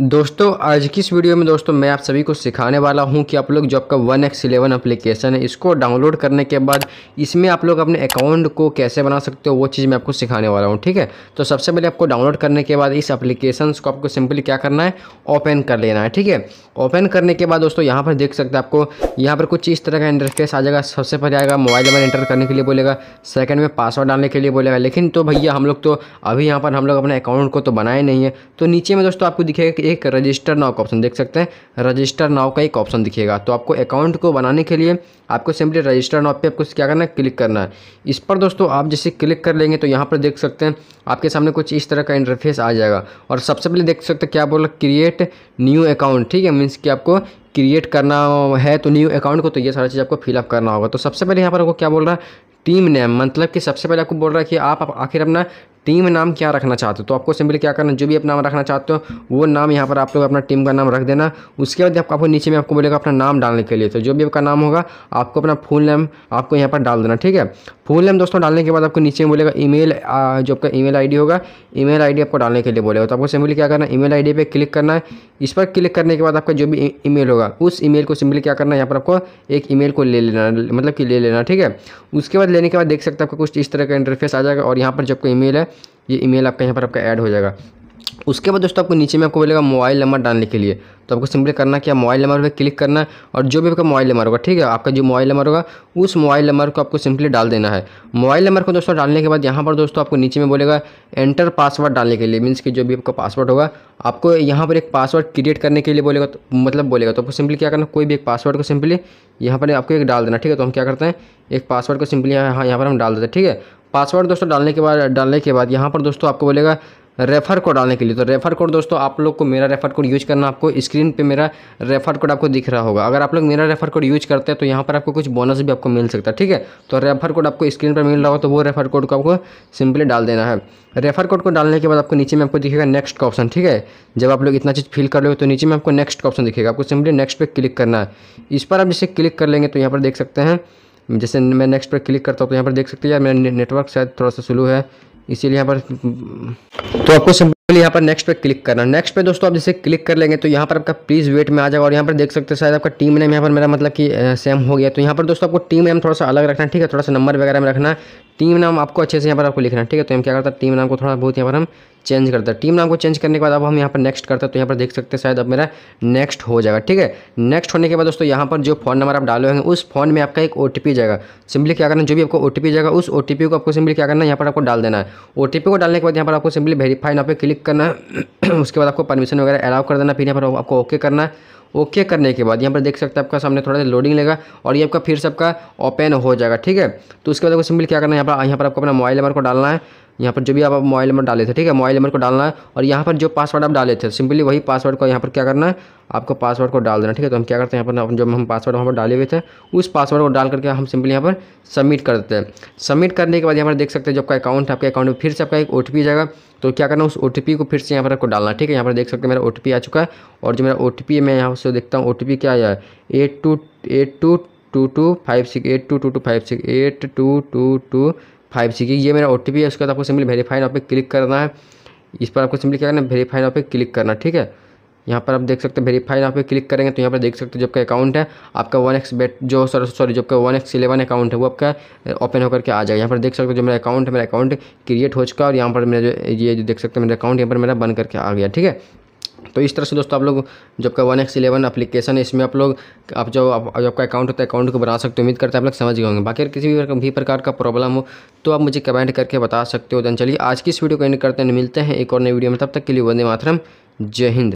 दोस्तों आज की इस वीडियो में दोस्तों मैं आप सभी को सिखाने वाला हूं कि आप लोग जो आपका वन एक्स इलेवन अप्लीकेशन है इसको डाउनलोड करने के बाद इसमें आप लोग अपने अकाउंट को कैसे बना सकते हो वो चीज़ मैं आपको सिखाने वाला हूं ठीक है तो सबसे पहले आपको डाउनलोड करने के बाद इस अप्लीकेशन को आपको सिंपली क्या करना है ओपन कर लेना है ठीक है ओपन करने के बाद दोस्तों यहाँ पर देख सकते हैं आपको यहाँ पर कुछ इस तरह का इंटरफेस आ जाएगा सबसे पहले आएगा मोबाइल नंबर एंटर करने के लिए बोलेगा सेकेंड में पासवर्ड डालने के लिए बोलेगा लेकिन तो भैया हम लोग तो अभी यहाँ पर हम लोग अपने अकाउंट को तो बनाए नहीं है तो नीचे में दोस्तों आपको दिखेगा एक रजिस्टर नाव का ऑप्शन देख सकते हैं रजिस्टर नाव का एक ऑप्शन दिखेगा तो आपको अकाउंट को बनाने के लिए आपको सिंपली रजिस्टर नाव पे आपको क्या करना है क्लिक करना है इस पर दोस्तों आप जैसे क्लिक कर लेंगे तो यहाँ पर देख सकते हैं आपके सामने कुछ इस तरह का इंटरफेस आ जाएगा और सबसे पहले देख सकते हैं क्या बोला क्रिएट न्यू अकाउंट ठीक है मीन्स कि आपको क्रिएट करना है तो न्यू अकाउंट को तो ये सारा चीज़ आपको फिलअप करना होगा तो सबसे पहले यहाँ पर आपको क्या बोल रहा है टीम नेम मतलब कि सबसे पहले आपको बोल रहा है कि आप, आखिर अपना टीम नाम क्या रखना चाहते हो तो आपको सिंपली क्या करना जो भी अपना नाम रखना चाहते हो वो नाम यहाँ पर आप लोग अपना टीम का नाम रख देना उसके बाद आपको आपको नीचे में आपको बोलेगा अपना नाम डालने के लिए तो जो भी आपका नाम होगा आपको अपना फुल नेम आपको यहाँ पर डाल देना ठीक है फुल नेम दोस्तों डालने के बाद आपको नीचे में बोलेगा ईमेल जो आपका आई डी होगा आई डी आपको डालने के लिए बोलेगा तो आपको सिंपली क्या करना मेल आई डी पर क्लिक करना है इस पर क्लिक करने के बाद आपका जो भी मेल e-, होगा उस मेल को सिंपली क्या करना है यहाँ पर आपको एक मेल को ले लेना मतलब कि ले लेना ठीक है उसके बाद लेने के बाद देख सकते हैं आपको कुछ इस तरह का इंटरफेस आ जाएगा और यहाँ पर जो आपका मेल है ये ईमेल आपका यहाँ पर आपका ऐड हो जाएगा उसके बाद दोस्तों आपको नीचे में आपको बोलेगा मोबाइल नंबर डालने के लिए तो आपको सिंपली करना क्या मोबाइल नंबर पे क्लिक करना है और जो भी आपका मोबाइल नंबर होगा ठीक है आपका जो मोबाइल नंबर होगा उस मोबाइल नंबर को आपको सिंपली डाल देना है मोबाइल नंबर को दोस्तों डालने के बाद यहाँ पर दोस्तों आपको नीचे में बोलेगा एंटर पासवर्ड डालने के लिए मीन्स कि जो भी आपका पासवर्ड होगा आपको यहाँ पर एक पासवर्ड क्रिएट करने के लिए बोलेगा तो, मतलब बोलेगा तो आपको सिंपली क्या करना कोई भी एक पासवर्ड को सिंपली यहाँ पर आपको एक डाल देना ठीक है तो हम क्या करते हैं एक पासवर्ड को सिंपली यहाँ यहाँ पर हम डाल देते हैं ठीक है पासवर्ड दोस्तों डालने के बाद डालने के बाद यहाँ पर दोस्तों आपको बोलेगा रेफर कोड डालने के लिए तो रेफर कोड दोस्तों आप लोग को मेरा रेफर कोड यूज करना आपको स्क्रीन पे मेरा रेफर कोड आपको दिख रहा होगा अगर आप लोग मेरा रेफर कोड यूज करते हैं तो यहाँ पर आपको कुछ बोनस भी आपको मिल सकता है ठीक है तो रेफर कोड आपको स्क्रीन पर मिल रहा हो तो वो रेफर कोड को आपको सिंपली डाल देना है रेफर कोड को डालने के बाद आपको नीचे में आपको दिखेगा नेक्स्ट का ऑप्शन ठीक है जब आप लोग इतना चीज़ फिल कर लोगे तो नीचे में आपको नेक्स्ट का ऑप्शन दिखेगा आपको सिंपली नेक्स्ट पर क्लिक करना है इस पर आप जिसे क्लिक कर लेंगे तो यहाँ पर देख सकते हैं जैसे मैं नेक्स्ट पर क्लिक करता हूँ तो यहाँ पर देख सकते हैं यार मेरा नेटवर्क शायद थोड़ा सा स्लो है इसीलिए यहाँ पर तो आपको बिल्कुल यहाँ पर नेक्स्ट पे क्लिक करना नेक्स्ट पे दोस्तों आप जैसे क्लिक कर लेंगे तो यहाँ पर आपका प्लीज़ वेट में आ जाएगा और यहाँ पर देख सकते हैं शायद आपका टीम नेम यहाँ पर मेरा मतलब कि सेम हो गया तो यहाँ पर दोस्तों आपको टीम नेम थोड़ा सा अलग रखना है ठीक है थोड़ा सा नंबर वगैरह में रखना टीम नाम आपको अच्छे से यहाँ पर आपको लिखना है ठीक है तो हम क्या करता है टीम नाम को थोड़ा बहुत यहाँ पर हम चेंज करते हैं टीम नाम को चेंज करने के बाद अब हम यहाँ पर नेक्स्ट करते हैं तो यहाँ पर देख सकते हैं शायद अब मेरा नेक्स्ट हो जाएगा ठीक है नेक्स्ट होने के बाद दोस्तों यहाँ पर जो फोन नंबर आप डालोगे उस फोन में आपका एक ओ जाएगा सिंपली क्या करना जो भी आपको ओ जाएगा उस ओ को आपको सिंपली क्या करना है यहाँ पर आपको डाल देना है ओ को डालने के बाद यहाँ पर आपको सिंपली वेरीफाइन आप क्लिक क्लिक करना उसके बाद आपको परमिशन वगैरह अलाउ कर देना फिर यहाँ पर आपको ओके करना ओके करने के बाद यहाँ पर देख सकते हैं आपका सामने थोड़ा सा लोडिंग लेगा और ये आपका फिर सबका ओपन हो जाएगा ठीक है तो उसके बाद आपको सिंपल क्या करना है यहाँ पर यहाँ पर आपको अपना मोबाइल नंबर को डालना है यहाँ पर जो भी आप मोबाइल नंबर डाले थे ठीक है मोबाइल नंबर को डालना है और यहाँ पर जो पासवर्ड आप डाले थे सिंपली वही पासवर्ड को यहाँ पर क्या करना है आपको पासवर्ड को डाल देना ठीक है तो हम क्या करते हैं यहाँ पर जब हम पासवर्ड वहाँ पर डाले हुए थे उस पासवर्ड को डाल करके हम सिंपली यहाँ पर सबमिट कर देते हैं सबमिट करने के बाद यहाँ पर देख सकते हैं जो आपका अकाउंट आपके अकाउंट में फिर से आपका एक ओ जाएगा तो क्या करना उस ओ को फिर से यहाँ पर आपको डालना ठीक है यहाँ पर देख सकते हैं मेरा ओ आ चुका है और जो मेरा ओ है मैं यहाँ से देखता हूँ ओ क्या आया है eight two eight two two two five six eight two two two five six eight two two two five G की ये मेरा ओ है उसके बाद आपको सिम्पली वेरीफाइन ऑफ पे क्लिक करना है इस पर आपको सिम्पली क्या करना है वेरीफाइन ऑफ पे क्लिक करना ठीक है यहाँ पर आप देख सकते हैं वेरीफाइन ऑफ पे क्लिक करेंगे तो यहाँ पर देख सकते हैं जब का अकाउंट है आपका वन एक्स बेट जो सॉरी सॉरी जो का वन एक्स इलेवन अकाउंट है वो आपका ओपन होकर के आ जाएगा यहाँ पर देख सकते हो जो मेरा अकाउंट है मेरा अकाउंट क्रिएट हो चुका है और यहाँ पर मेरा जो ये जो देख सकते हैं मेरा अकाउंट यहाँ पर मेरा बन करके आ गया ठीक है तो इस तरह से दोस्तों आप लोग जब का वन एक्स इलेवन अपलीकेशन है इसमें आप लोग आप जो आप जो आपका अकाउंट होता है अकाउंट को बना सकते हो उम्मीद करते हैं आप लोग समझ गए होंगे बाकी किसी भी प्रकार का प्रॉब्लम हो तो आप मुझे कमेंट करके बता सकते हो देन चलिए आज की इस वीडियो को एंड करते हैं मिलते हैं एक और नई वीडियो में तब तक के लिए वंदे मातरम जय हिंद